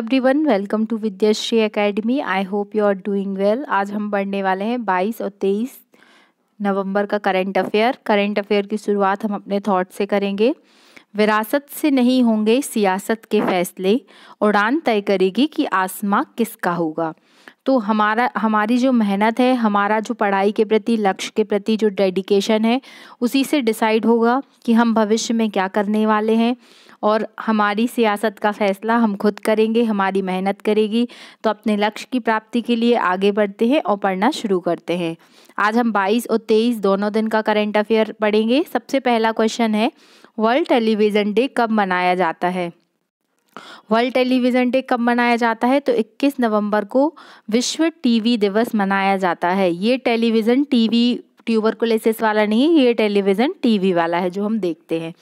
everyone welcome to Vidyashree academy I hope you are doing well आज हम पढ़ने वाले हैं 22 और 23 नवंबर का करंट अफेयर करंट अफेयर की शुरुआत हम अपने थॉट से करेंगे विरासत से नहीं होंगे सियासत के फैसले उड़ान तय करेगी कि आसमां किसका होगा तो हमारा हमारी जो मेहनत है हमारा जो पढ़ाई के प्रति लक्ष्य के प्रति जो डेडिकेशन है उसी से डिसाइड होगा कि हम भविष्य में क्या करने वाले हैं और हमारी सियासत का फैसला हम खुद करेंगे हमारी मेहनत करेगी तो अपने लक्ष्य की प्राप्ति के लिए आगे बढ़ते हैं और पढ़ना शुरू करते हैं आज हम 22 और 23 दोनों दिन का करंट अफेयर पढ़ेंगे सबसे पहला क्वेश्चन है वर्ल्ड टेलीविज़न डे कब मनाया जाता है वर्ल्ड टेलीविज़न डे कब मनाया जाता है तो 21 नवंबर को विश्व टीवी दिवस मनाया जाता है ये टेलीविज़न टीवी ट्यूबरकुलेसिस वाला नहीं ये टेलीविज़न टीवी वाला है जो हम देखते हैं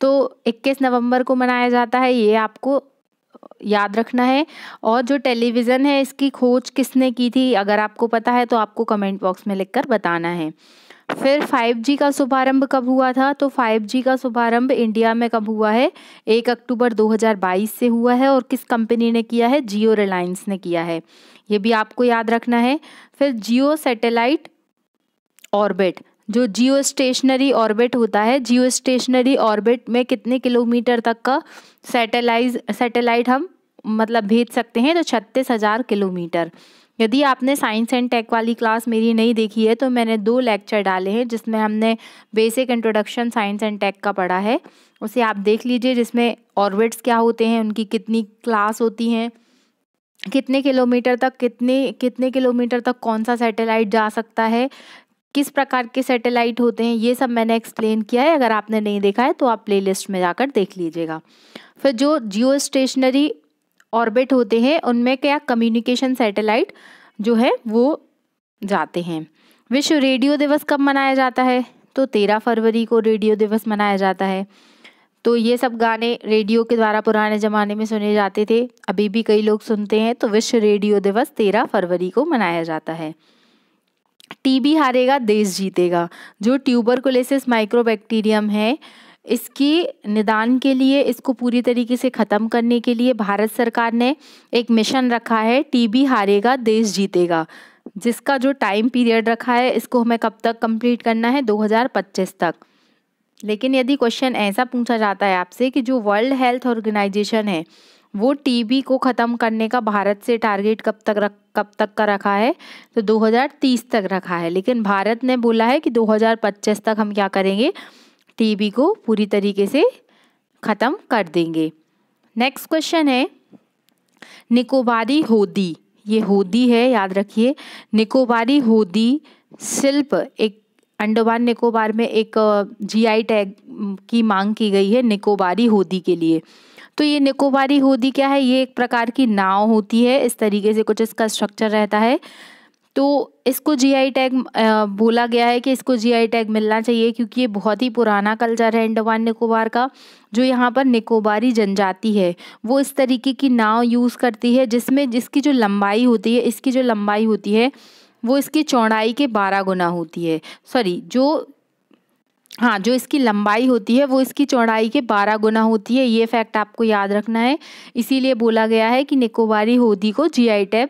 तो 21 नवंबर को मनाया जाता है ये आपको याद रखना है और जो टेलीविज़न है इसकी खोज किसने की थी अगर आपको पता है तो आपको कमेंट बॉक्स में लिख बताना है फिर 5G का शुभारंभ कब हुआ था तो 5G का शुभारंभ इंडिया में कब हुआ है एक अक्टूबर 2022 से हुआ है और किस कंपनी ने किया है जियो रिलायंस ने किया है ये भी आपको याद रखना है फिर जियो सैटेलाइट ऑर्बिट जो जियो स्टेशनरी ऑर्बिट होता है जियो स्टेशनरी ऑर्बिट में कितने किलोमीटर तक का सैटेलाइज सैटेलाइट हम मतलब भेज सकते हैं तो छत्तीस हज़ार किलोमीटर यदि आपने साइंस एंड टेक वाली क्लास मेरी नहीं देखी है तो मैंने दो लेक्चर डाले हैं जिसमें हमने basic introduction science and tech का पढ़ा है उसे आप देख लीजिए जिसमें ऑर्बिट्स क्या होते हैं उनकी कितनी क्लास होती हैं कितने किलोमीटर तक कितने कितने किलोमीटर तक कौन सा सैटेलाइट जा सकता है किस प्रकार के सैटेलाइट होते हैं ये सब मैंने एक्सप्लेन किया है अगर आपने नहीं देखा है तो आप प्लेलिस्ट में जाकर देख लीजिएगा फिर जो जियो स्टेशनरी ऑर्बिट होते हैं उनमें क्या कम्युनिकेशन सैटेलाइट जो है वो जाते हैं विश्व रेडियो दिवस कब मनाया जाता है तो तेरह फरवरी को रेडियो दिवस मनाया जाता है तो ये सब गाने रेडियो के द्वारा पुराने ज़माने में सुने जाते थे अभी भी कई लोग सुनते हैं तो विश्व रेडियो दिवस तेरह फरवरी को मनाया जाता है टीबी हारेगा देश जीतेगा जो ट्यूबरकुलेसिस माइक्रोबैक्टीरियम है इसकी निदान के लिए इसको पूरी तरीके से ख़त्म करने के लिए भारत सरकार ने एक मिशन रखा है टीबी हारेगा देश जीतेगा जिसका जो टाइम पीरियड रखा है इसको हमें कब तक कंप्लीट करना है 2025 तक लेकिन यदि क्वेश्चन ऐसा पूछा जाता है आपसे कि जो वर्ल्ड हेल्थ ऑर्गेनाइजेशन है वो टीबी को ख़त्म करने का भारत से टारगेट कब तक रख कब तक का रखा है तो 2030 तक रखा है लेकिन भारत ने बोला है कि 2025 तक हम क्या करेंगे टीबी को पूरी तरीके से ख़त्म कर देंगे नेक्स्ट क्वेश्चन है निकोबारी होदी ये होदी है याद रखिए निकोबारी होदी शिल्प एक अंडमान निकोबार में एक जीआई टैग की मांग की गई है निकोबारी होदी के लिए तो ये निकोबारी होदी क्या है ये एक प्रकार की नाव होती है इस तरीके से कुछ इसका स्ट्रक्चर रहता है तो इसको जीआई टैग बोला गया है कि इसको जीआई टैग मिलना चाहिए क्योंकि ये बहुत ही पुराना कल्चर है अंडमान निकोबार का जो यहाँ पर निकोबारी जनजाति है वो इस तरीके की नाव यूज़ करती है जिसमें जिसकी जो लंबाई होती है इसकी जो लंबाई होती है वो इसकी चौड़ाई के बारह गुना होती है सॉरी जो हाँ जो इसकी लंबाई होती है वो इसकी चौड़ाई के बारह गुना होती है ये फैक्ट आपको याद रखना है इसीलिए बोला गया है कि निकोबारी होदी को जीआई टैग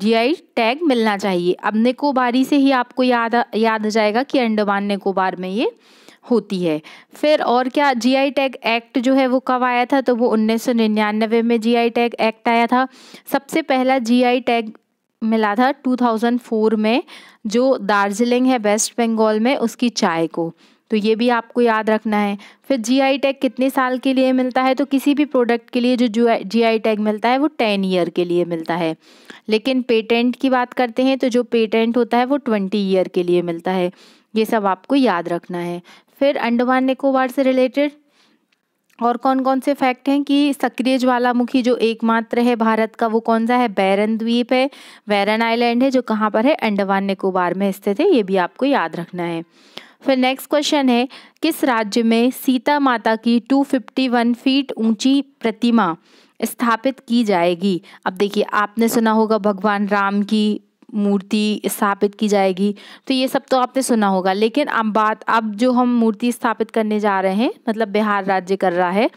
जीआई टैग मिलना चाहिए अब निकोबारी से ही आपको याद याद आ जाएगा कि अंडमान निकोबार में ये होती है फिर और क्या जीआई टैग एक्ट जो है वो कब आया था तो वो 1999 में जीआई टैग एक्ट आया था सबसे पहला जीआई टैग मिला था 2004 में जो दार्जिलिंग है वेस्ट बंगाल में उसकी चाय को तो ये भी आपको याद रखना है फिर जीआई टैग कितने साल के लिए मिलता है तो किसी भी प्रोडक्ट के लिए जो जीआई टैग मिलता है वो टेन ईयर के लिए मिलता है लेकिन पेटेंट की बात करते हैं तो जो पेटेंट होता है वो ट्वेंटी ईयर के लिए मिलता है ये सब आपको याद रखना है फिर अंडमान निकोबार से रिलेटेड और कौन कौन से फैक्ट हैं कि सक्रिय ज्वालामुखी जो एकमात्र है भारत का वो कौन सा है बैरन द्वीप है बैरन आइलैंड है जो कहाँ पर है अंडमान निकोबार में स्थित है ये भी आपको याद रखना है फिर नेक्स्ट क्वेश्चन है किस राज्य में सीता माता की 251 फीट ऊंची प्रतिमा स्थापित की जाएगी अब देखिए आपने सुना होगा भगवान राम की मूर्ति स्थापित की जाएगी तो ये सब तो आपने सुना होगा लेकिन अब बात अब जो हम मूर्ति स्थापित करने जा रहे हैं मतलब बिहार राज्य कर रहा है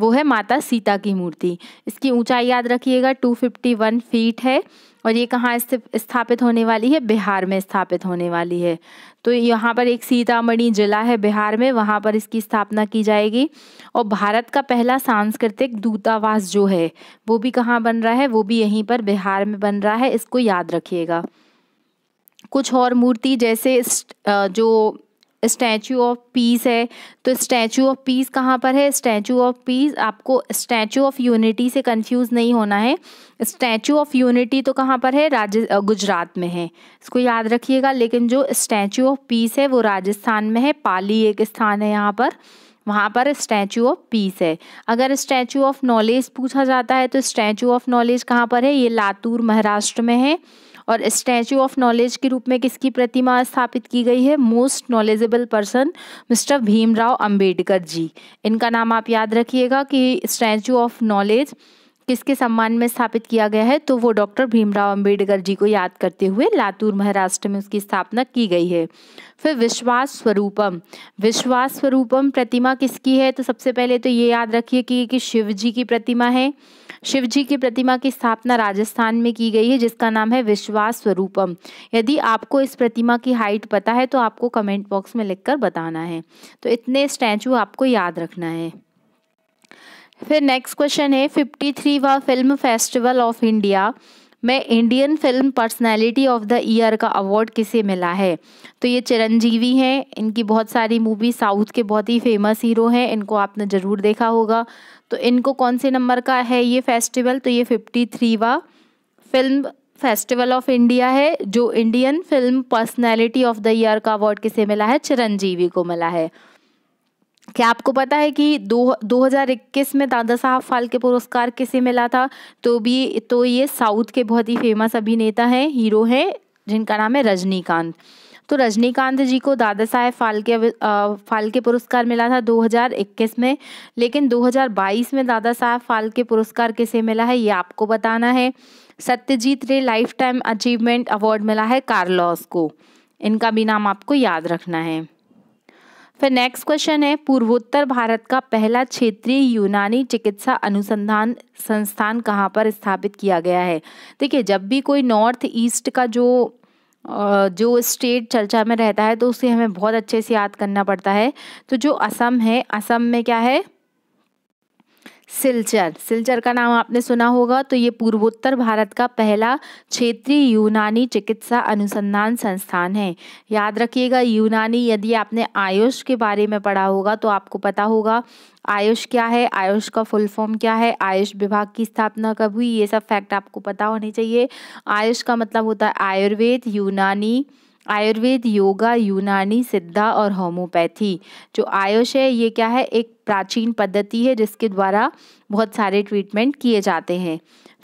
वो है माता सीता की मूर्ति इसकी ऊंचाई याद रखिएगा 251 फीट है और ये कहाँ स्थापित होने वाली है बिहार में स्थापित होने वाली है तो यहाँ पर एक सीतामढ़ी जिला है बिहार में वहाँ पर इसकी स्थापना की जाएगी और भारत का पहला सांस्कृतिक दूतावास जो है वो भी कहाँ बन रहा है वो भी यहीं पर बिहार में बन रहा है इसको याद रखिएगा कुछ और मूर्ति जैसे जो स्टैचू ऑफ पीस है तो स्टैचू ऑफ पीस कहाँ पर है स्टैचू ऑफ पीस आपको स्टैचू ऑफ यूनिटी से कंफ्यूज नहीं होना है स्टैचू ऑफ यूनिटी तो कहाँ पर है राज गुजरात में है इसको याद रखिएगा लेकिन जो स्टैचू ऑफ पीस है वो राजस्थान में है पाली एक स्थान है यहाँ पर वहाँ पर स्टैचू ऑफ पीस है अगर स्टैचू ऑफ नॉलेज पूछा जाता है तो स्टैचू ऑफ नॉलेज कहाँ पर है ये लातूर महाराष्ट्र में है और स्टैचू ऑफ नॉलेज के रूप में किसकी प्रतिमा स्थापित की गई है most knowledgeable person mister Bhimrao Ambedkar ji इनका नाम आप याद रखिएगा कि स्टैचू ऑफ नॉलेज किसके सम्मान में स्थापित किया गया है तो वो डॉक्टर भीमराव अंबेडकर जी को याद करते हुए लातूर महाराष्ट्र में उसकी स्थापना की गई है फिर विश्वास स्वरूपम विश्वास स्वरूपम प्रतिमा किसकी है तो सबसे पहले तो ये याद रखिए कि, कि शिव जी की प्रतिमा है शिव जी की प्रतिमा की स्थापना राजस्थान में की गई है जिसका नाम है विश्वास स्वरूपम यदि आपको इस प्रतिमा की हाइट पता है तो आपको कमेंट बॉक्स में लिखकर बताना है तो इतने स्टैचू आपको याद रखना है फिर नेक्स्ट क्वेश्चन है फिफ्टी थ्रीवा फिल्म फेस्टिवल ऑफ इंडिया में Indian film personality of the year का अवार्ड किसे मिला है तो ये चिरंजीवी हैं इनकी बहुत सारी मूवी साउथ के बहुत ही फेमस हीरो हैं इनको आपने ज़रूर देखा होगा तो इनको कौन से नंबर का है ये फेस्टिवल तो ये फिफ्टी थ्रीवा फिल्म फेस्टिवल ऑफ इंडिया है जो Indian film personality of the year का अवार्ड किसे मिला है चिरंजीवी को मिला है क्या आपको पता है कि दो 2021 में दादा साहब फाल्के पुरस्कार किसे मिला था तो भी तो ये साउथ के बहुत ही फेमस अभिनेता हैं हीरो हैं जिनका नाम है रजनीकांत तो रजनीकांत जी को दादा साहेब फाल्के फाल्के पुरस्कार मिला था 2021 में लेकिन 2022 में दादा साहेब फाल्के पुरस्कार किसे मिला है ये आपको बताना है सत्यजीत रे लाइफ टाइम अचीवमेंट अवार्ड मिला है कार्लॉस को इनका भी नाम आपको याद रखना है फिर नेक्स्ट क्वेश्चन है पूर्वोत्तर भारत का पहला क्षेत्रीय यूनानी चिकित्सा अनुसंधान संस्थान कहाँ पर स्थापित किया गया है देखिए जब भी कोई नॉर्थ ईस्ट का जो जो स्टेट चर्चा में रहता है तो उसे हमें बहुत अच्छे से याद करना पड़ता है तो जो असम है असम में क्या है सिलचर सिलचर का नाम आपने सुना होगा तो ये पूर्वोत्तर भारत का पहला क्षेत्रीय यूनानी चिकित्सा अनुसंधान संस्थान है याद रखिएगा यूनानी यदि आपने आयुष के बारे में पढ़ा होगा तो आपको पता होगा आयुष क्या है आयुष का फुल फॉर्म क्या है आयुष विभाग की स्थापना कब हुई ये सब फैक्ट आपको पता होने चाहिए आयुष का मतलब होता है आयुर्वेद यूनानी आयुर्वेद योगा यूनानी सिद्धा और होम्योपैथी जो आयुष है ये क्या है एक प्राचीन पद्धति है जिसके द्वारा बहुत सारे ट्रीटमेंट किए जाते हैं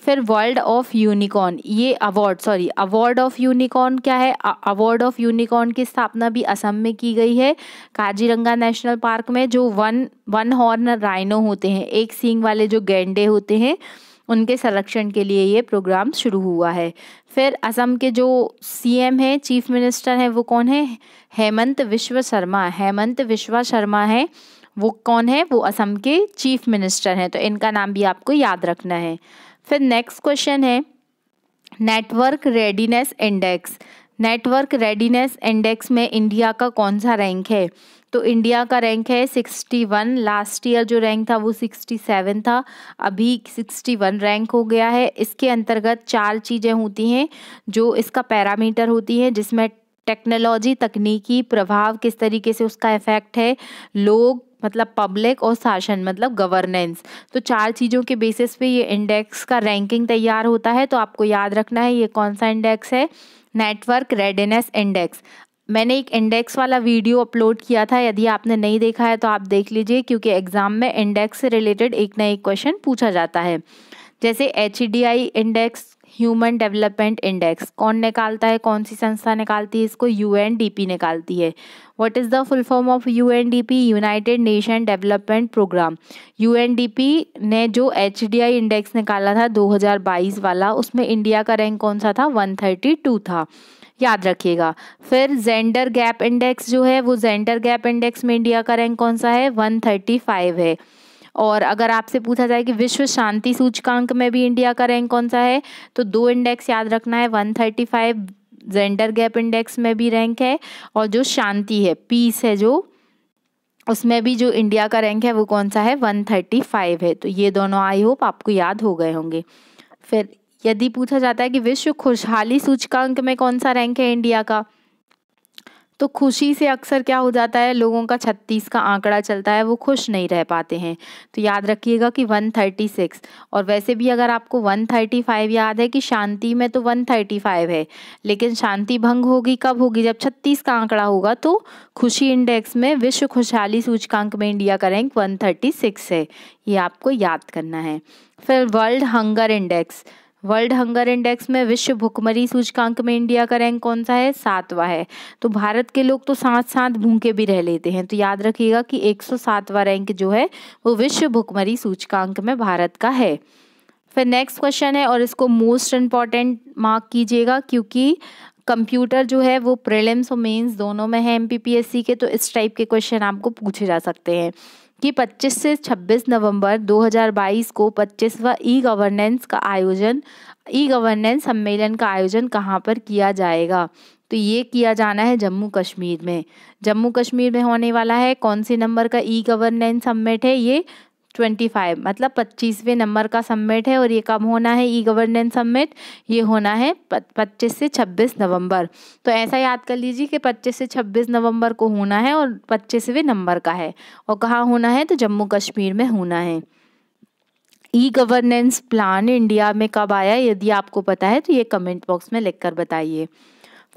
फिर वर्ल्ड ऑफ यूनिकॉर्न ये award sorry award of unicorn क्या है अवार्ड ऑफ यूनिकॉर्न की स्थापना भी असम में की गई है काजीरंगा नेशनल पार्क में जो वन वन हॉर्न राइनो होते हैं एक सींग वाले जो गेंडे होते हैं उनके संरक्षण के लिए ये प्रोग्राम शुरू हुआ है फिर असम के जो सीएम हैं चीफ मिनिस्टर हैं वो कौन है हेमंत विश्व शर्मा हेमंत विश्व शर्मा है वो कौन है वो असम के चीफ मिनिस्टर हैं तो इनका नाम भी आपको याद रखना है फिर नेक्स्ट क्वेश्चन है network readiness index network readiness index में इंडिया का कौन सा रैंक है तो इंडिया का रैंक है सिक्सटी वन लास्ट ईयर जो रैंक था वो सिक्सटी सेवन था अभी सिक्सटी वन रैंक हो गया है इसके अंतर्गत चार चीज़ें होती हैं जो इसका पैरामीटर होती हैं जिसमें टेक्नोलॉजी तकनीकी प्रभाव किस तरीके से उसका इफेक्ट है लोग मतलब पब्लिक और शासन मतलब गवर्नेंस तो चार चीज़ों के बेसिस पे ये इंडेक्स का रैंकिंग तैयार होता है तो आपको याद रखना है ये कौन सा इंडेक्स है नेटवर्क रेडिनेस इंडेक्स मैंने एक इंडेक्स वाला वीडियो अपलोड किया था यदि आपने नहीं देखा है तो आप देख लीजिए क्योंकि एग्ज़ाम में इंडेक्स से रिलेटेड एक ना एक क्वेश्चन पूछा जाता है जैसे H index human development index कौन निकालता है कौन सी संस्था निकालती है इसको यू निकालती है what is the full form of U United Nation Development Programme U ने जो एच इंडेक्स e निकाला था 2022 वाला उसमें इंडिया का रैंक कौन सा था 132 था याद रखिएगा फिर जेंडर गैप इंडेक्स जो है वो जेंडर गैप इंडेक्स में इंडिया का रैंक कौन सा है 135 है और अगर आपसे पूछा जाए कि विश्व शांति सूचकांक में भी इंडिया का रैंक कौन सा है तो दो इंडेक्स याद रखना है 135 जेंडर गैप इंडेक्स में भी रैंक है और जो शांति है पीस है जो उसमें भी जो इंडिया का रैंक है वो कौन सा है 135 है तो ये दोनों आई होप आपको याद हो गए होंगे फिर यदि पूछा जाता है कि विश्व खुशहाली सूचकांक में कौन सा रैंक है इंडिया का तो खुशी से अक्सर क्या हो जाता है लोगों का छत्तीस का आंकड़ा चलता है वो खुश नहीं रह पाते हैं तो याद रखिएगा कि 136 और वैसे भी अगर आपको 135 याद है कि शांति में तो 135 है लेकिन शांति भंग होगी कब होगी जब 36 का आंकड़ा होगा तो खुशी इंडेक्स में विश्व खुशहाली सूचकांक में इंडिया का रैंक वन है ये आपको याद करना है फिर world hunger index world hunger index में विश्व भुखमरी सूचकांक में इंडिया का रैंक कौन सा है सातवां है तो भारत के लोग तो साथ साथ भूखे भी रह लेते हैं तो याद रखिएगा कि 107वां रैंक जो है वो विश्व भुखमरी सूचकांक में भारत का है फिर नेक्स्ट क्वेश्चन है और इसको मोस्ट इम्पॉर्टेंट मार्क कीजिएगा क्योंकि कंप्यूटर जो है वो प्रिलिम्स और मेंस दोनों में है एमपीपीएससी के तो इस टाइप के क्वेश्चन आपको पूछे जा सकते हैं कि 25 से 26 नवंबर 2022 को 25वां ई गवर्नेंस का आयोजन ई गवर्नेंस सम्मेलन का आयोजन कहाँ पर किया जाएगा तो ये किया जाना है जम्मू कश्मीर में जम्मू कश्मीर में होने वाला है कौन से नंबर का ई गवर्नेंस सम्मिट है ये ट्वेंटी फाइव मतलब पच्चीसवें नंबर का सबमिट है और ये कब होना है ई गवर्नेंस सबमिट ये होना है पच्चीस से छब्बीस नवंबर तो ऐसा याद कर लीजिए कि पच्चीस से छब्बीस नवंबर को होना है और पच्चीसवें नंबर का है और कहाँ होना है तो जम्मू कश्मीर में होना है ई गवर्नेंस प्लान इंडिया में कब आया यदि आपको पता है तो ये कमेंट बॉक्स में लिख कर बताइए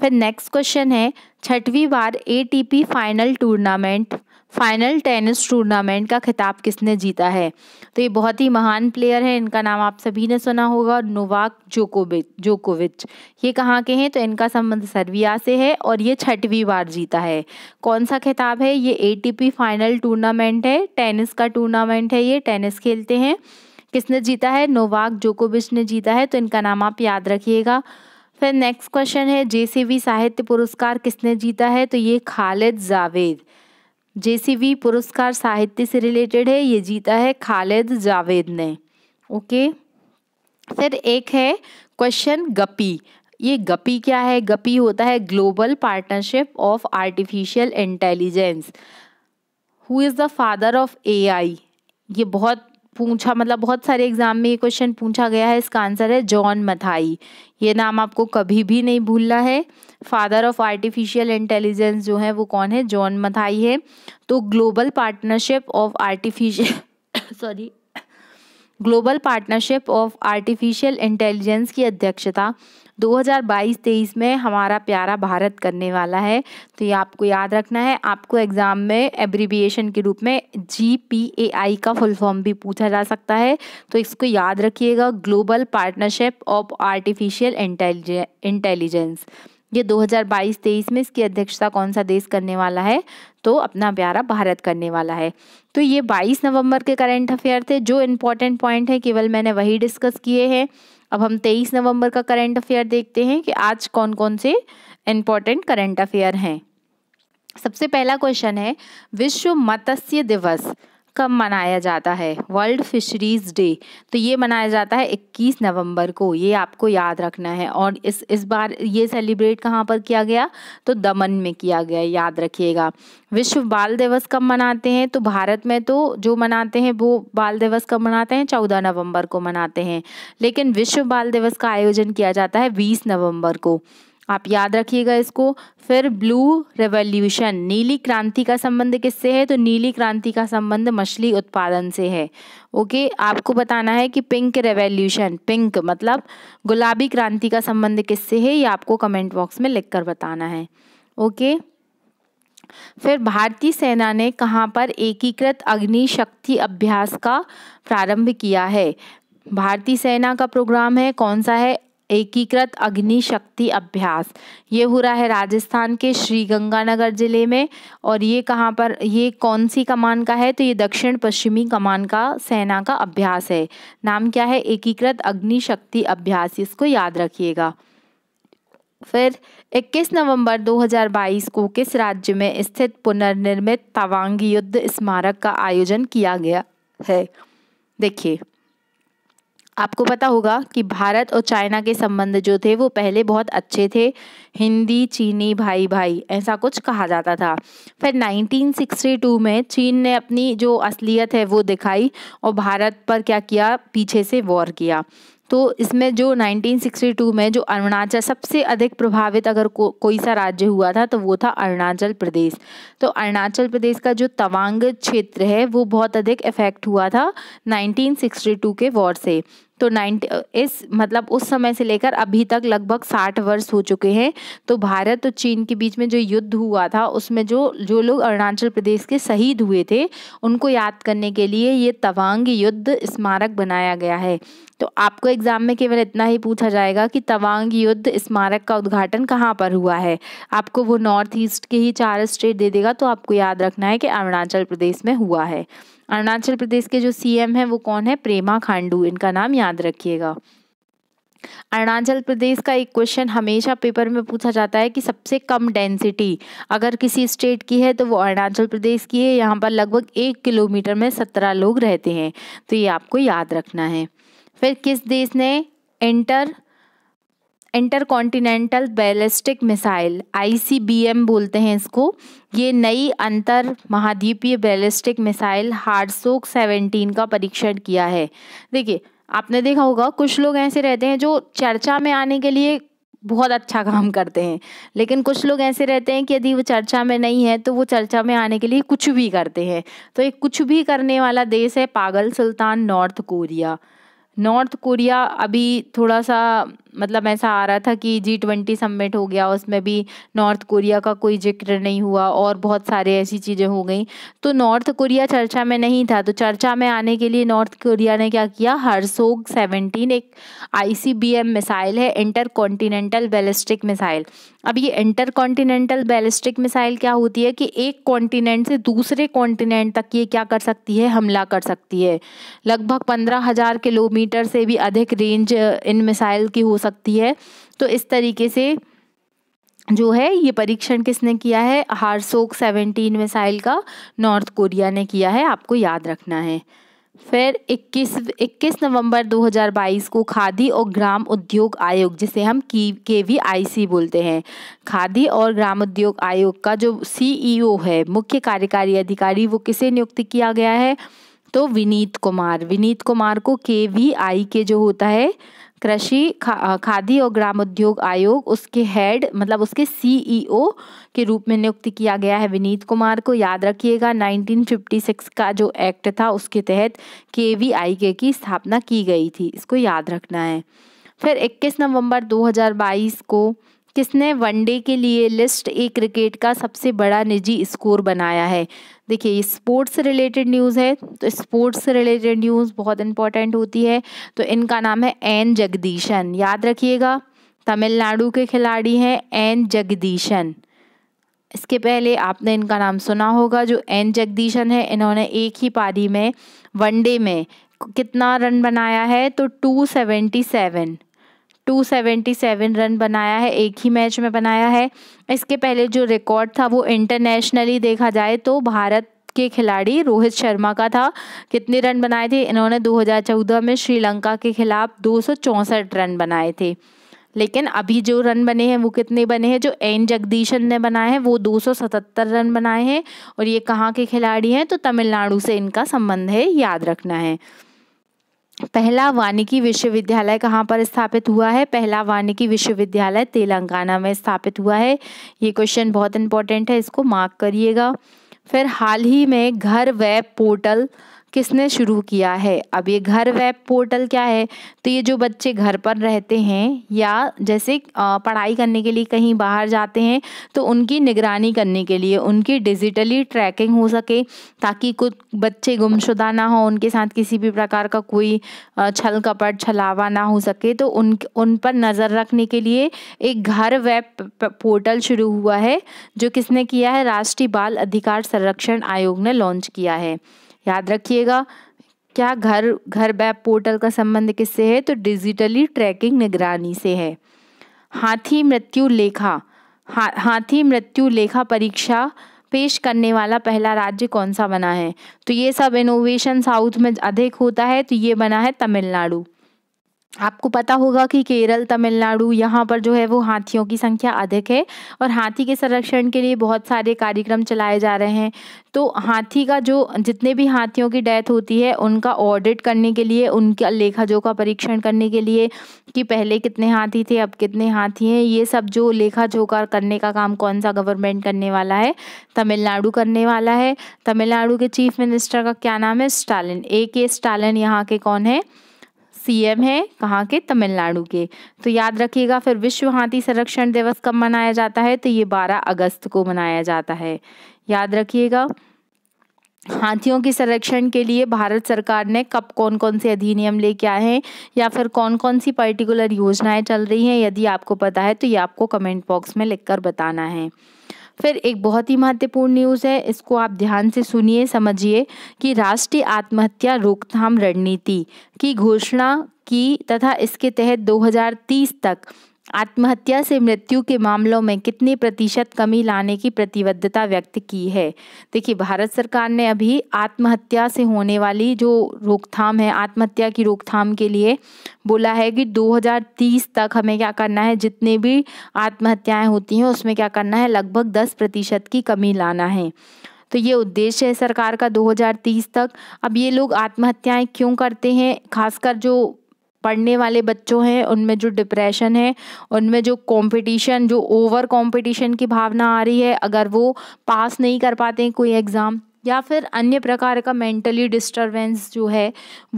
फिर नेक्स्ट क्वेश्चन है छठवीं बार ATP final tournament final tennis tournament का खिताब किसने जीता है तो ये बहुत ही महान प्लेयर है इनका नाम आप सभी ने सुना होगा नोवाक जोकोविच जोकोविच ये कहाँ के हैं तो इनका संबंध सर्बिया से है और ये छठवीं बार जीता है कौन सा खिताब है ये एटीपी फाइनल टूर्नामेंट है टेनिस का टूर्नामेंट है ये टेनिस खेलते हैं किसने जीता है नोवाक जोकोविच ने जीता है तो इनका नाम आप याद रखिएगा फिर नेक्स्ट क्वेश्चन है जेसीवी साहित्य पुरस्कार किसने जीता है तो ये खालिद जावेद जेसीवी पुरस्कार साहित्य से रिलेटेड है ये जीता है खालिद जावेद ने ओके फिर एक है क्वेश्चन गपी ये गपी क्या है गपी होता है global partnership of artificial intelligence who is the father of AI ये बहुत पूछा मतलब बहुत सारे एग्ज़ाम में ये क्वेश्चन पूछा गया है इसका आंसर है जॉन मथाई ये नाम आपको कभी भी नहीं भूलना है फादर ऑफ आर्टिफिशियल इंटेलिजेंस जो है वो कौन है जॉन मथाई है तो global partnership of artificial sorry global partnership of artificial intelligence की अध्यक्षता 2022-23 में हमारा प्यारा भारत करने वाला है तो ये आपको याद रखना है आपको एग्ज़ाम में एब्रीविएशन के रूप में जी पी ए आई का फुल फॉर्म भी पूछा जा सकता है तो इसको याद रखिएगा global partnership of artificial intelligence ये 2022-23 में इसकी अध्यक्षता कौन सा देश करने वाला है तो अपना प्यारा भारत करने वाला है तो ये 22 नवंबर के करंट अफेयर थे जो इम्पोर्टेंट पॉइंट है केवल मैंने वही डिस्कस किए हैं अब हम 23 नवंबर का करंट अफेयर देखते हैं कि आज कौन कौन से इम्पोर्टेंट करंट अफेयर हैं सबसे पहला क्वेश्चन है विश्व मत्स्य दिवस कब मनाया जाता है वर्ल्ड फिशरीज़ डे तो ये मनाया जाता है 21 नवंबर को ये आपको याद रखना है और इस इस बार ये सेलिब्रेट कहाँ पर किया गया तो दमन में किया गया याद रखिएगा विश्व बाल दिवस कब मनाते हैं तो भारत में तो जो मनाते हैं वो बाल दिवस कब मनाते हैं चौदह नवम्बर को मनाते हैं लेकिन विश्व बाल दिवस का आयोजन किया जाता है बीस नवम्बर को आप याद रखिएगा इसको फिर ब्लू रेवोल्यूशन नीली क्रांति का संबंध किससे है तो नीली क्रांति का संबंध मछली उत्पादन से है ओके आपको बताना है कि पिंक रेवोल्यूशन पिंक मतलब गुलाबी क्रांति का संबंध किससे है ये आपको कमेंट बॉक्स में लिख कर बताना है ओके फिर भारतीय सेना ने कहाँ पर एकीकृत अग्नि शक्ति अभ्यास का प्रारंभ किया है भारतीय सेना का प्रोग्राम है कौन सा है एकीकृत अग्नि शक्ति अभ्यास ये हो रहा है राजस्थान के श्रीगंगानगर जिले में और ये कहाँ पर ये कौन सी कमान का है तो ये दक्षिण पश्चिमी कमान का सेना का अभ्यास है नाम क्या है एकीकृत अग्नि शक्ति अभ्यास इसको याद रखिएगा फिर 21 नवंबर 2022 को किस राज्य में स्थित पुनर्निर्मित तवांग युद्ध स्मारक का आयोजन किया गया है देखिए आपको पता होगा कि भारत और चाइना के संबंध जो थे वो पहले बहुत अच्छे थे हिंदी चीनी भाई भाई ऐसा कुछ कहा जाता था फिर 1962 में चीन ने अपनी जो असलियत है वो दिखाई और भारत पर क्या किया पीछे से वॉर किया तो इसमें जो 1962 में जो अरुणाचल सबसे अधिक प्रभावित अगर को, कोई सा राज्य हुआ था तो वो था अरुणाचल प्रदेश तो अरुणाचल प्रदेश का जो तवांग क्षेत्र है वो बहुत अधिक इफेक्ट हुआ था 1962 के वॉर से तो नाइन्टी इस मतलब उस समय से लेकर अभी तक लगभग साठ वर्ष हो चुके हैं तो भारत और चीन के बीच में जो युद्ध हुआ था उसमें जो जो लोग अरुणाचल प्रदेश के शहीद हुए थे उनको याद करने के लिए ये तवांग युद्ध स्मारक बनाया गया है तो आपको एग्ज़ाम में केवल इतना ही पूछा जाएगा कि तवांग युद्ध स्मारक का उद्घाटन कहाँ पर हुआ है आपको वो नॉर्थ ईस्ट के ही चार स्टेट दे देगा तो आपको याद रखना है कि अरुणाचल प्रदेश में हुआ है अरुणाचल प्रदेश के जो सीएम हैं वो कौन है प्रेमा खांडू इनका नाम याद रखिएगा अरुणाचल प्रदेश का एक क्वेश्चन हमेशा पेपर में पूछा जाता है कि सबसे कम डेंसिटी अगर किसी स्टेट की है तो वो अरुणाचल प्रदेश की है यहाँ पर लगभग एक किलोमीटर में सत्रह लोग रहते हैं तो ये आपको याद रखना है फिर किस देश ने inter intercontinental ballistic missile ICBM बोलते हैं इसको ये नई अंतर महाद्वीपीय बैलिस्टिक मिसाइल हार्डसोक सेवेंटीन का परीक्षण किया है देखिए आपने देखा होगा कुछ लोग ऐसे रहते हैं जो चर्चा में आने के लिए बहुत अच्छा काम करते हैं लेकिन कुछ लोग ऐसे रहते हैं कि यदि वो चर्चा में नहीं है तो वो चर्चा में आने के लिए कुछ भी करते हैं तो एक कुछ भी करने वाला देश है पागल सुल्तान नॉर्थ कोरिया नॉर्थ कोरिया अभी थोड़ा सा मतलब ऐसा आ रहा था कि जी ट्वेंटी सबमिट हो गया उसमें भी नॉर्थ कोरिया का कोई जिक्र नहीं हुआ और बहुत सारे ऐसी चीज़ें हो गई तो नॉर्थ कोरिया चर्चा में नहीं था तो चर्चा में आने के लिए नॉर्थ कोरिया ने क्या किया हरसोग सेवनटीन एक आईसीबीएम मिसाइल है इंटर कॉन्टीनेंटल बैलिस्टिक मिसाइल अब ये इंटर कॉन्टीनेंटल बैलिस्टिक मिसाइल क्या होती है कि एक कॉन्टिनेंट से दूसरे कॉन्टिनेंट तक ये क्या कर सकती है हमला कर सकती है लगभग पंद्रह हज़ार किलोमीटर से भी अधिक रेंज इन मिसाइल की हो सकती है तो इस तरीके से जो है ये परीक्षण किसने किया है हारसोक सेवनटीन मिसाइल का नॉर्थ कोरिया ने किया है आपको याद रखना है फिर 21 21 नवंबर 2022 को खादी और ग्राम उद्योग आयोग जिसे हम की के वी आई सी बोलते हैं खादी और ग्राम उद्योग आयोग का जो सीईओ है मुख्य कार्यकारी अधिकारी वो किसे नियुक्त किया गया है तो विनीत कुमार विनीत कुमार को के वी आई के जो होता है कृषि खा, खादी और ग्रामोद्योग आयोग उसके हेड मतलब उसके सीईओ e के रूप में नियुक्त किया गया है विनीत कुमार को याद रखिएगा 1956 का जो एक्ट था उसके तहत के वी आई के की स्थापना की गई थी इसको याद रखना है फिर 21 नवंबर 2022 को किसने वनडे के लिए लिस्ट ए क्रिकेट का सबसे बड़ा निजी स्कोर बनाया है देखिए ये स्पोर्ट्स रिलेटेड न्यूज़ है तो स्पोर्ट्स रिलेटेड न्यूज़ बहुत इंपॉर्टेंट होती है तो इनका नाम है एन जगदीशन याद रखिएगा तमिलनाडु के खिलाड़ी हैं एन जगदीशन इसके पहले आपने इनका नाम सुना होगा जो एन जगदीशन है इन्होंने एक ही पारी में वनडे में कितना रन बनाया है तो टू सेवेंटी सेवन 277 रन बनाया है एक ही मैच में बनाया है इसके पहले जो रिकॉर्ड था वो इंटरनेशनली देखा जाए तो भारत के खिलाड़ी रोहित शर्मा का था कितने रन बनाए थे इन्होंने 2014 में श्रीलंका के खिलाफ दो रन बनाए थे लेकिन अभी जो रन बने हैं वो कितने बने हैं जो एन जगदीशन ने बनाए हैं वो 277 रन बनाए हैं और ये कहाँ के खिलाड़ी हैं तो तमिलनाडु से इनका संबंध है याद रखना है पहला वानिकी विश्वविद्यालय कहाँ पर स्थापित हुआ है पहला वानिकी विश्वविद्यालय तेलंगाना में स्थापित हुआ है ये क्वेश्चन बहुत इंपॉर्टेंट है इसको मार्क करिएगा फिर हाल ही में घर वेब पोर्टल किसने शुरू किया है अब ये घर वेब पोर्टल क्या है तो ये जो बच्चे घर पर रहते हैं या जैसे पढ़ाई करने के लिए कहीं बाहर जाते हैं तो उनकी निगरानी करने के लिए उनकी डिजिटली ट्रैकिंग हो सके ताकि कुछ बच्चे गुमशुदा ना हो उनके साथ किसी भी प्रकार का कोई छल कपट छलावा ना हो सके तो उन उन पर नज़र रखने के लिए एक घर वेब पोर्टल शुरू हुआ है जो किसने किया है राष्ट्रीय बाल अधिकार संरक्षण आयोग ने लॉन्च किया है याद रखिएगा क्या घर घर वेब पोर्टल का संबंध किससे है तो डिजिटली ट्रैकिंग निगरानी से है हाथी मृत्यु लेखा हा, हाथी मृत्यु लेखा परीक्षा पेश करने वाला पहला राज्य कौन सा बना है तो ये सब इनोवेशन साउथ में अधिक होता है तो ये बना है तमिलनाडु आपको पता होगा कि केरल तमिलनाडु यहाँ पर जो है वो हाथियों की संख्या अधिक है और हाथी के संरक्षण के लिए बहुत सारे कार्यक्रम चलाए जा रहे हैं तो हाथी का जो जितने भी हाथियों की डेथ होती है उनका ऑडिट करने के लिए उनका लेखा जोखा परीक्षण करने के लिए कि पहले कितने हाथी थे अब कितने हाथी हैं ये सब जो लेखा जोखा करने का काम कौन सा गवर्नमेंट करने वाला है तमिलनाडु करने वाला है तमिलनाडु के चीफ मिनिस्टर का क्या नाम है स्टालिन ए के स्टालिन यहाँ के कौन है सीएम है कहाँ के तमिलनाडु के तो याद रखिएगा फिर विश्व हाथी संरक्षण दिवस कब मनाया जाता है तो ये 12 अगस्त को मनाया जाता है याद रखिएगा हाथियों के संरक्षण के लिए भारत सरकार ने कब कौन कौन से अधिनियम लेके आए हैं या फिर कौन कौन सी पर्टिकुलर योजनाएं चल रही हैं यदि आपको पता है तो ये आपको कमेंट बॉक्स में लिखकर बताना है फिर एक बहुत ही महत्वपूर्ण न्यूज़ है इसको आप ध्यान से सुनिए समझिए कि राष्ट्रीय आत्महत्या रोकथाम रणनीति की घोषणा की तथा इसके तहत 2030 तक आत्महत्या से मृत्यु के मामलों में कितने प्रतिशत कमी लाने की प्रतिबद्धता व्यक्त की है देखिए भारत सरकार ने अभी आत्महत्या से होने वाली जो रोकथाम है आत्महत्या की रोकथाम के लिए बोला है कि 2030 तक हमें क्या करना है जितने भी आत्महत्याएं होती हैं उसमें क्या करना है लगभग 10 प्रतिशत की कमी लाना है तो ये उद्देश्य है सरकार का 2030 तक अब ये लोग आत्महत्याएं क्यों करते हैं खासकर जो पढ़ने वाले बच्चों हैं उनमें जो डिप्रेशन है उनमें जो कंपटीशन जो ओवर कंपटीशन की भावना आ रही है अगर वो पास नहीं कर पाते कोई एग्ज़ाम या फिर अन्य प्रकार का मेंटली डिस्टरबेंस जो है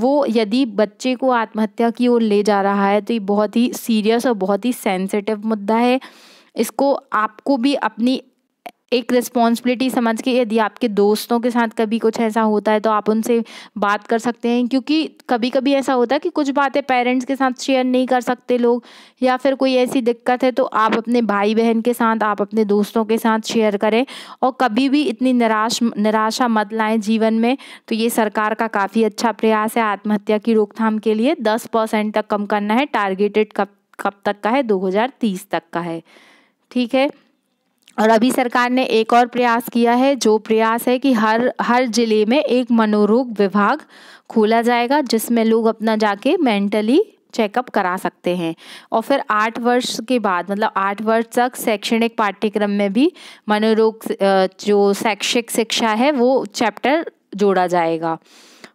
वो यदि बच्चे को आत्महत्या की ओर ले जा रहा है तो ये बहुत ही सीरियस और बहुत ही सेंसिटिव मुद्दा है इसको आपको भी अपनी एक रिस्पॉन्सिबिलिटी समझ के यदि आपके दोस्तों के साथ कभी कुछ ऐसा होता है तो आप उनसे बात कर सकते हैं क्योंकि कभी कभी ऐसा होता है कि कुछ बातें पेरेंट्स के साथ शेयर नहीं कर सकते लोग या फिर कोई ऐसी दिक्कत है तो आप अपने भाई बहन के साथ आप अपने दोस्तों के साथ शेयर करें और कभी भी इतनी निराश निराशा मत लाएँ जीवन में तो ये सरकार का काफ़ी अच्छा प्रयास है आत्महत्या की रोकथाम के लिए दस परसेंट तक कम करना है टारगेटेड कब कब तक का है दो तक का है ठीक है और अभी सरकार ने एक और प्रयास किया है जो प्रयास है कि हर हर ज़िले में एक मनोरोग विभाग खोला जाएगा जिसमें लोग अपना जाके मेंटली चेकअप करा सकते हैं और फिर आठ वर्ष के बाद मतलब आठ वर्ष तक शैक्षणिक पाठ्यक्रम में भी मनोरोग जो शैक्षिक शिक्षा है वो चैप्टर जोड़ा जाएगा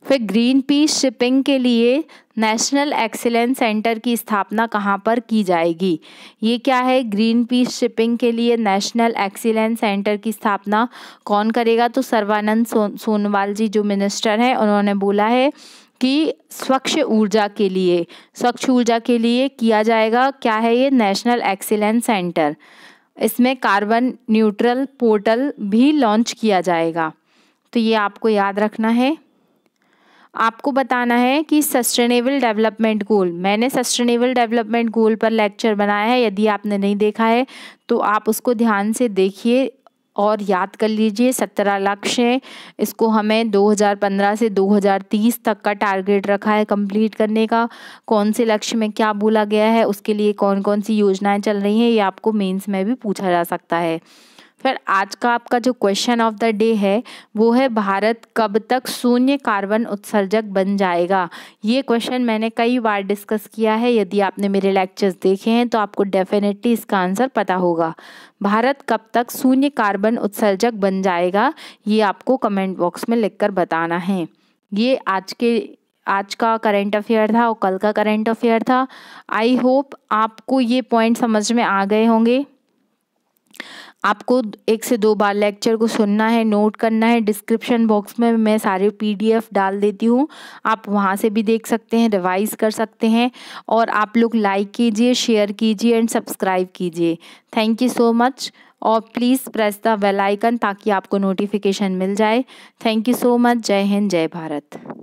फिर ग्रीन पीस शिपिंग के लिए नेशनल एक्सीलेंस सेंटर की स्थापना कहाँ पर की जाएगी ये क्या है ग्रीन पीस शिपिंग के लिए नेशनल एक्सीलेंस सेंटर की स्थापना कौन करेगा तो सर्वानंद सो, सोनवाल जी जो मिनिस्टर हैं उन्होंने बोला है कि स्वच्छ ऊर्जा के लिए स्वच्छ ऊर्जा के लिए किया जाएगा क्या है ये नेशनल एक्सीलेंस सेंटर इसमें कार्बन न्यूट्रल पोर्टल भी लॉन्च किया जाएगा तो ये आपको याद रखना है आपको बताना है कि सस्टेनेबल डेवलपमेंट गोल मैंने सस्टेनेबल डेवलपमेंट गोल पर लेक्चर बनाया है यदि आपने नहीं देखा है तो आप उसको ध्यान से देखिए और याद कर लीजिए सत्रह लक्ष्य इसको हमें 2015 से 2030 तक का टारगेट रखा है कंप्लीट करने का कौन से लक्ष्य में क्या बोला गया है उसके लिए कौन कौन सी योजनाएं चल रही हैं ये आपको मेंस में भी पूछा जा सकता है फिर आज का आपका जो क्वेश्चन ऑफ द डे है वो है भारत कब तक शून्य कार्बन उत्सर्जक बन जाएगा ये क्वेश्चन मैंने कई बार डिस्कस किया है यदि आपने मेरे लेक्चर्स देखे हैं तो आपको डेफिनेटली इसका आंसर पता होगा भारत कब तक शून्य कार्बन उत्सर्जक बन जाएगा ये आपको कमेंट बॉक्स में लिख बताना है ये आज के आज का करंट अफेयर था और कल का करंट अफेयर था आई होप आपको ये पॉइंट समझ में आ गए होंगे आपको एक से दो बार लेक्चर को सुनना है नोट करना है डिस्क्रिप्शन बॉक्स में मैं सारे पीडीएफ डाल देती हूँ आप वहाँ से भी देख सकते हैं रिवाइज कर सकते हैं और आप लोग लाइक कीजिए शेयर कीजिए एंड सब्सक्राइब कीजिए थैंक यू सो मच और please press the bell icon ताकि आपको नोटिफिकेशन मिल जाए थैंक यू सो मच जय हिंद जय भारत